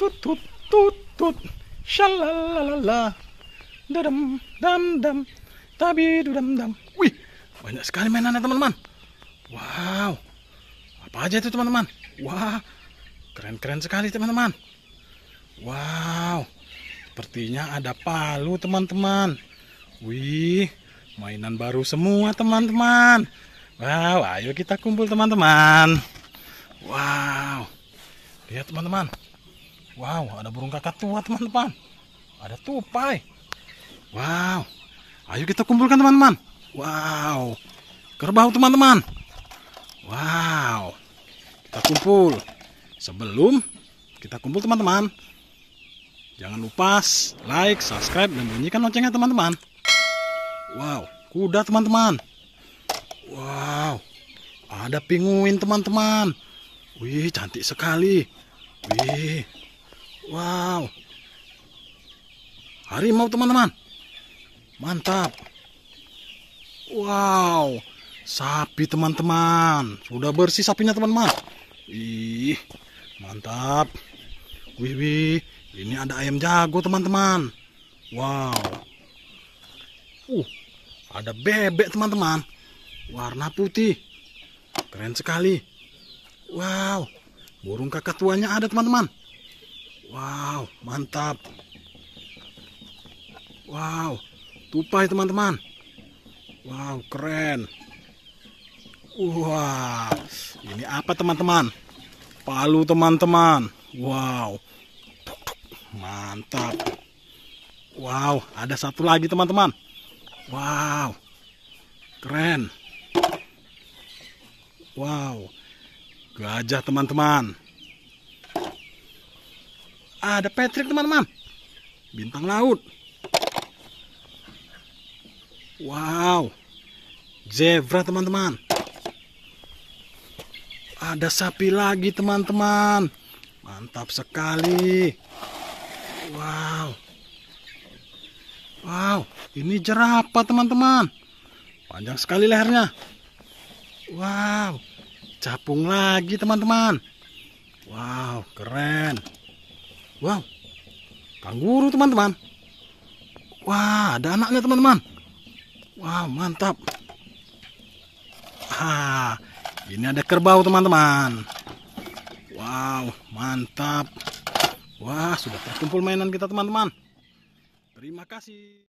tut tut tut tut shalalala dadam dam dam tabi dudam dam wih banyak sekali mainannya teman-teman wow apa aja itu teman-teman wah keren-keren sekali teman-teman wow sepertinya ada palu teman-teman wih mainan baru semua teman-teman wow ayo kita kumpul teman-teman wow lihat teman-teman Wow, ada burung kakak tua teman-teman. Ada tupai. Wow. Ayo kita kumpulkan teman-teman. Wow. Kerbau teman-teman. Wow. Kita kumpul. Sebelum kita kumpul teman-teman. Jangan lupa like, subscribe, dan bunyikan loncengnya teman-teman. Wow. Kuda teman-teman. Wow. Ada pinguin teman-teman. Wih, cantik sekali. Wih. Wow. Harimau teman-teman. Mantap. Wow. Sapi teman-teman. Sudah bersih sapinya teman-teman. Ih, mantap. Wih, wih. Ini ada ayam jago teman-teman. Wow. Uh, ada bebek teman-teman. Warna putih. Keren sekali. Wow. Burung kakak tuanya ada teman-teman. Wow, mantap. Wow, tupai teman-teman. Wow, keren. Wah, wow, ini apa teman-teman? Palu teman-teman. Wow, mantap. Wow, ada satu lagi teman-teman. Wow, keren. Wow, gajah teman-teman. Ada Patrick teman-teman. Bintang laut. Wow. Zebra teman-teman. Ada sapi lagi teman-teman. Mantap sekali. Wow. Wow, ini jerapah teman-teman. Panjang sekali lehernya. Wow, capung lagi teman-teman. Wow, keren. Wow, kanguru teman-teman. Wah, ada anaknya teman-teman. Wah, mantap. Ah, ini ada kerbau teman-teman. Wow, mantap. Wah, sudah terkumpul mainan kita teman-teman. Terima kasih.